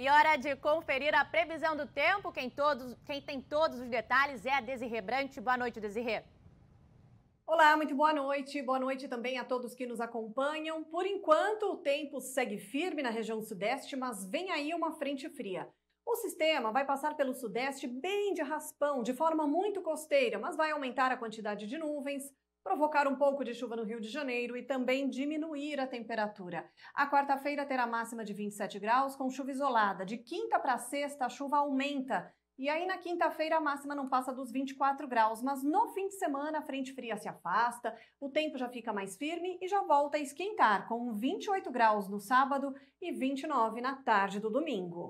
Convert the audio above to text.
E hora de conferir a previsão do tempo. Quem, todos, quem tem todos os detalhes é a Desirê Brant. Boa noite, Desirê. Olá, muito boa noite. Boa noite também a todos que nos acompanham. Por enquanto, o tempo segue firme na região sudeste, mas vem aí uma frente fria. O sistema vai passar pelo sudeste bem de raspão, de forma muito costeira, mas vai aumentar a quantidade de nuvens, provocar um pouco de chuva no Rio de Janeiro e também diminuir a temperatura. A quarta-feira terá máxima de 27 graus, com chuva isolada. De quinta para sexta, a chuva aumenta. E aí, na quinta-feira, a máxima não passa dos 24 graus, mas no fim de semana a frente fria se afasta, o tempo já fica mais firme e já volta a esquentar, com 28 graus no sábado e 29 na tarde do domingo.